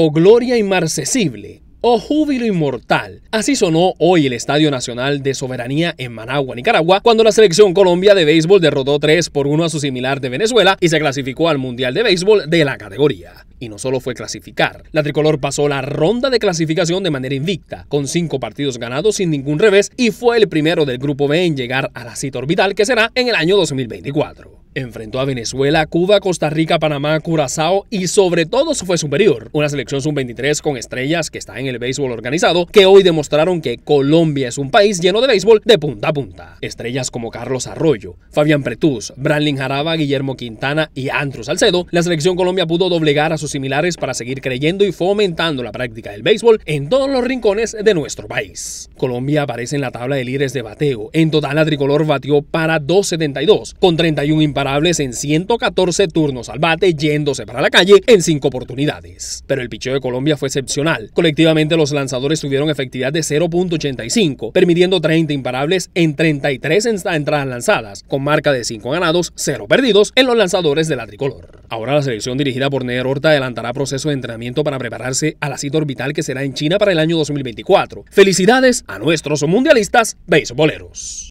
o gloria inmarcesible, o júbilo inmortal. Así sonó hoy el Estadio Nacional de Soberanía en Managua, Nicaragua, cuando la selección Colombia de béisbol derrotó 3 por 1 a su similar de Venezuela y se clasificó al Mundial de Béisbol de la categoría. Y no solo fue clasificar, la tricolor pasó la ronda de clasificación de manera invicta, con 5 partidos ganados sin ningún revés y fue el primero del grupo B en llegar a la cita orbital que será en el año 2024. Enfrentó a Venezuela, Cuba, Costa Rica, Panamá, Curazao y sobre todo fue superior. Una selección sub-23 con estrellas que está en el béisbol organizado que hoy demostraron que Colombia es un país lleno de béisbol de punta a punta. Estrellas como Carlos Arroyo, Fabián Pretus, Branlin Jaraba, Guillermo Quintana y Andrew Salcedo, la selección Colombia pudo doblegar a sus similares para seguir creyendo y fomentando la práctica del béisbol en todos los rincones de nuestro país. Colombia aparece en la tabla de líderes de bateo. En total, la tricolor batió para 2.72 con 31 imparables en 114 turnos al bate, yéndose para la calle en cinco oportunidades. Pero el picheo de Colombia fue excepcional. Colectivamente, los lanzadores tuvieron efectividad de 0.85, permitiendo 30 imparables en 33 entradas lanzadas, con marca de 5 ganados, 0 perdidos en los lanzadores de la tricolor. Ahora la selección dirigida por Neer Horta adelantará proceso de entrenamiento para prepararse a la cita orbital que será en China para el año 2024. Felicidades a nuestros mundialistas beisboleros.